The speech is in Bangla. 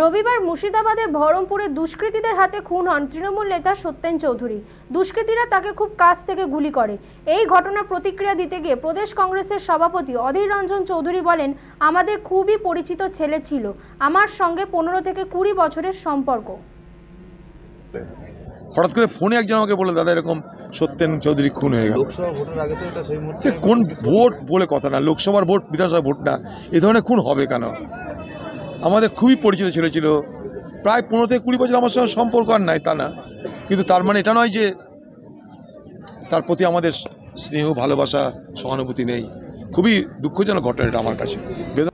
রবিবার মুর্শিদাবাদের বহরমপুরে দুষ্কৃতীদের হাতে খুন হন তৃণমূল নেতা সত্যেন চৌধুরী দুষ্কৃতীরা তাকে খুব কাছ থেকে গুলি করে এই ঘটনার প্রতিক্রিয়া দিতে গিয়ে প্রদেশ কংগ্রেসের সভাপতি অধীর রঞ্জন চৌধুরী বলেন আমাদের খুবই পরিচিত ছেলে ছিল আমার সঙ্গে পনেরো থেকে কুড়ি বছরের সম্পর্ক হঠাৎ করে ফোনে একজন আমাকে বলে দাদা এরকম সত্যেন চৌধুরী খুন হয়ে গেল কোন ভোট বলে কথা না লোকসভার ভোট বিধানসভা ভোট না এ ধরনের খুন হবে কেন আমাদের খুবই পরিচিত ছেলে ছিল প্রায় পনেরো থেকে কুড়ি বছর আমার সঙ্গে সম্পর্ক আর নাই তা না কিন্তু তার মানে এটা নয় যে তার প্রতি আমাদের স্নেহ ভালোবাসা সহানুভূতি নেই খুবই দুঃখজনক ঘটনা এটা আমার কাছে